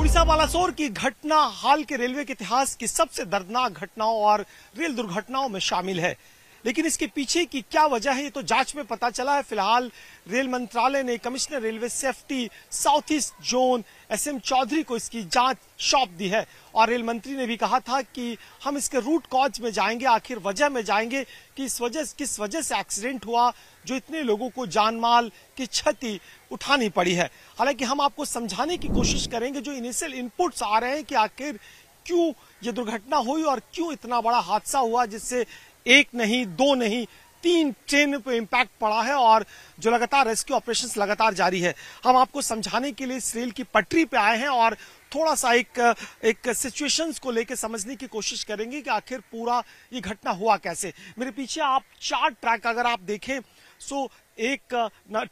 उड़ीसा बालासोर की घटना हाल के रेलवे के इतिहास की सबसे दर्दनाक घटनाओं और रेल दुर्घटनाओं में शामिल है लेकिन इसके पीछे की क्या वजह है ये तो जांच में पता चला है फिलहाल रेल मंत्रालय ने commissioner railway safety south east zone S M Chaudhary को इसकी जांच सौंप दी है और रेल मंत्री ने भी कहा था कि हम इसके रूट कॉज में जाएंगे आखिर वजह में जाएंगे कि इस वजह किस वजह से एक्सीडेंट हुआ जो इतने लोगों को जान माल की क्षति उठानी पड़ी है हालांकि हम आपको समझाने की कोशिश करेंगे जो इनिशियल इनपुट्स आ रहे हैं कि आखिर क्यों ये दुर्घटना हुई और क्यों इतना बड़ा हादसा हुआ जिससे एक नहीं दो नहीं तीन ट्रेन पे इम्पैक्ट पड़ा है और जो लगातार रेस्क्यू ऑपरेशंस लगातार जारी है हम आपको समझाने के लिए इस रेल की पटरी पे आए हैं और थोड़ा सा एक एक सिचुएशंस को लेकर समझने की कोशिश करेंगे कि आखिर पूरा ये घटना हुआ कैसे मेरे पीछे आप चार ट्रैक अगर आप देखें सो एक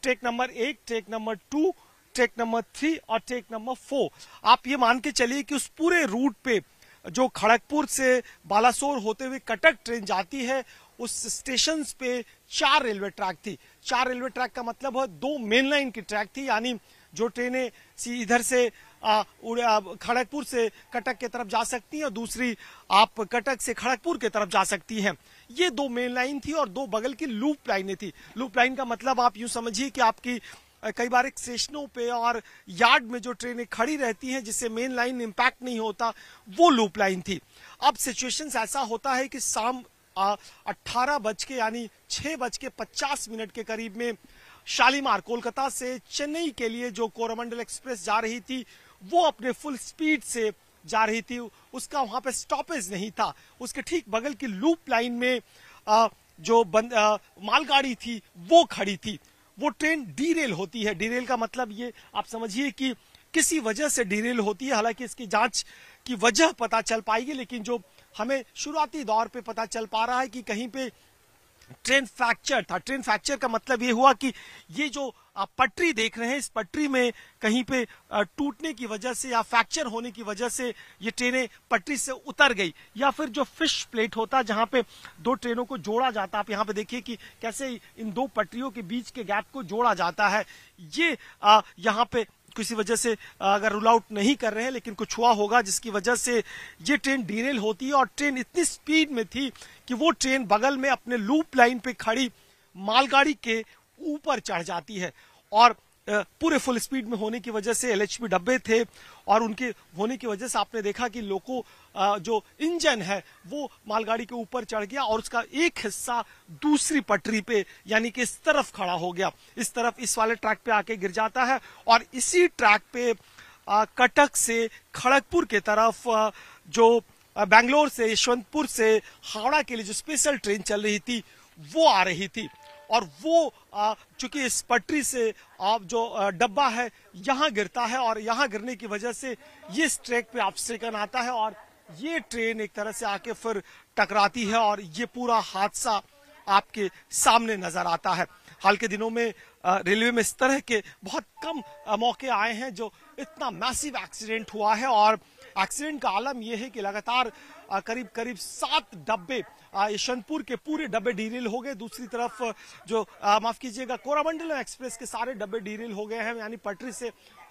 ट्रेक नंबर एक track number two track number three और ट्रेक नंबर फोर आप ये मान के चलिए कि उस पूरे रूट पे जो खड़गपुर से बालासोर होते हुए कटक ट्रेन जाती है उस स्टेशन पे चार रेलवे ट्रैक थी चार रेलवे ट्रैक का मतलब है दो मेन लाइन की ट्रैक थी यानी जो ट्रेनें इधर से खड़गपुर से कटक के तरफ जा सकती हैं और दूसरी आप कटक से खड़गपुर के तरफ जा सकती हैं ये दो मेन लाइन थी और दो बगल की लूप लाइनें थी लूप लाइन का मतलब आप यूं समझिए कि आपकी कई बार एक स्टेशनों पे और यार्ड में जो ट्रेनें खड़ी रहती हैं जिससे मेन लाइन इम्पैक्ट नहीं होता वो लूप लाइन थी अब सिचुएशन ऐसा होता है कि शाम अट्ठारह बज के यानी छह बज के पचास मिनट के करीब में शालीमार कोलकाता से चेन्नई के लिए जो कोरोमंडल एक्सप्रेस जा रही थी वो अपने फुल स्पीड से जा रही थी उसका वहां पे स्टॉपेज नहीं था उसके ठीक बगल की लूप लाइन में आ, जो बंद मालगाड़ी थी वो खड़ी थी वो ट्रेन डीरेल होती है डीरेल का मतलब ये आप समझिए कि किसी वजह से डीरेल होती है हालांकि इसकी जांच की वजह पता चल पाएगी लेकिन जो हमें शुरुआती दौर पे पता चल पा रहा है कि कहीं पे ट्रेन फ्रैक्चर था ट्रेन फ्रैक्चर का मतलब ये हुआ कि ये जो पटरी देख रहे हैं इस पटरी में कहीं पे टूटने की वजह से या फ्रैक्चर होने की वजह से ये ट्रेनें पटरी से उतर गई या फिर जो फिश प्लेट होता जहां पे दो ट्रेनों को जोड़ा जाता आप यहां पे देखिए कि कैसे इन दो पटरियों के बीच के गैप को जोड़ा जाता है ये यहाँ पे किसी वजह से अगर रूल आउट नहीं कर रहे हैं लेकिन कुछ हुआ होगा जिसकी वजह से ये ट्रेन डीरेल होती है और ट्रेन इतनी स्पीड में थी कि वो ट्रेन बगल में अपने लूप लाइन पे खड़ी मालगाड़ी के ऊपर चढ़ जाती है और पूरे फुल स्पीड में होने की वजह से एल डब्बे थे और उनके होने की वजह से आपने देखा कि लोको जो इंजन है वो मालगाड़ी के ऊपर चढ़ गया और उसका एक हिस्सा दूसरी पटरी पे यानी कि इस तरफ खड़ा हो गया इस तरफ इस वाले ट्रैक पे आके गिर जाता है और इसी ट्रैक पे कटक से खड़गपुर के तरफ जो बेंगलोर से यशवंतपुर से हावड़ा के लिए जो स्पेशल ट्रेन चल रही थी वो आ रही थी और वो चूंकि इस पटरी से आप जो डब्बा है यहाँ गिरता है और यहाँ गिरने की वजह से ये इस ट्रैक पे ऑब्स्टिकन आता है और ये ट्रेन एक तरह से आके फिर टकराती है और ये पूरा हादसा आपके सामने नजर आता है हाल के दिनों में रेलवे में इस तरह के बहुत कम मौके आए हैं जो इतना मैसिव एक्सीडेंट हुआ है और एक्सीडेंट का आलम यह है कि लगातार करीब करीब सात डब्बे यशवंतपुर के पूरे डब्बे डीरेल हो गए दूसरी तरफ जो माफ कीजिएगा कोरामंडल एक्सप्रेस के सारे डब्बे डीरेल हो गए हैं यानी पटरी से